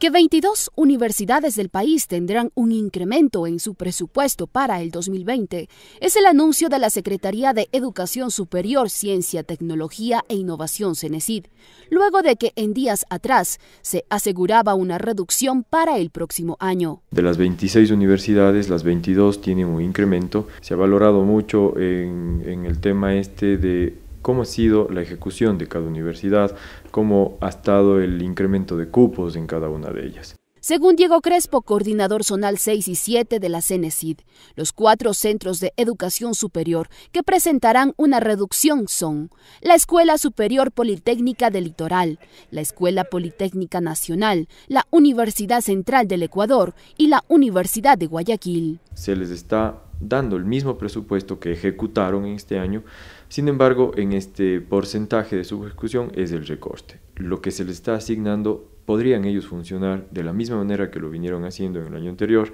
que 22 universidades del país tendrán un incremento en su presupuesto para el 2020 es el anuncio de la Secretaría de Educación Superior, Ciencia, Tecnología e Innovación, CENESID, luego de que en días atrás se aseguraba una reducción para el próximo año. De las 26 universidades, las 22 tienen un incremento. Se ha valorado mucho en, en el tema este de cómo ha sido la ejecución de cada universidad, cómo ha estado el incremento de cupos en cada una de ellas. Según Diego Crespo, coordinador zonal 6 y 7 de la Cenecid, los cuatro centros de educación superior que presentarán una reducción son la Escuela Superior Politécnica del Litoral, la Escuela Politécnica Nacional, la Universidad Central del Ecuador y la Universidad de Guayaquil. Se les está dando el mismo presupuesto que ejecutaron en este año, sin embargo, en este porcentaje de su ejecución es el recorte. Lo que se les está asignando podrían ellos funcionar de la misma manera que lo vinieron haciendo en el año anterior,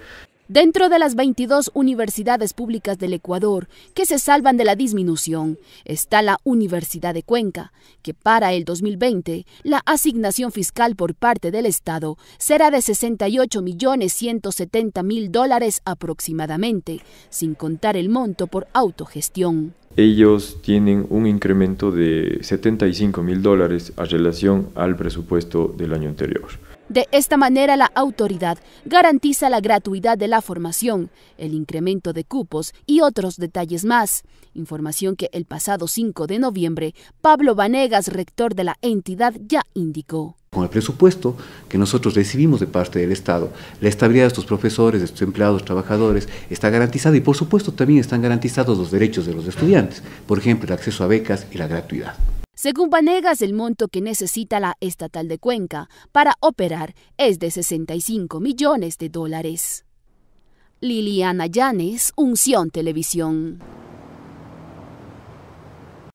Dentro de las 22 universidades públicas del Ecuador que se salvan de la disminución está la Universidad de Cuenca, que para el 2020 la asignación fiscal por parte del Estado será de 68.170.000 dólares aproximadamente, sin contar el monto por autogestión. Ellos tienen un incremento de 75.000 dólares a relación al presupuesto del año anterior. De esta manera, la autoridad garantiza la gratuidad de la formación, el incremento de cupos y otros detalles más. Información que el pasado 5 de noviembre, Pablo Vanegas, rector de la entidad, ya indicó con el presupuesto que nosotros recibimos de parte del Estado, la estabilidad de estos profesores, de estos empleados, trabajadores, está garantizada y por supuesto también están garantizados los derechos de los estudiantes, por ejemplo, el acceso a becas y la gratuidad. Según Vanegas, el monto que necesita la estatal de Cuenca para operar es de 65 millones de dólares. Liliana Llanes, Unción Televisión.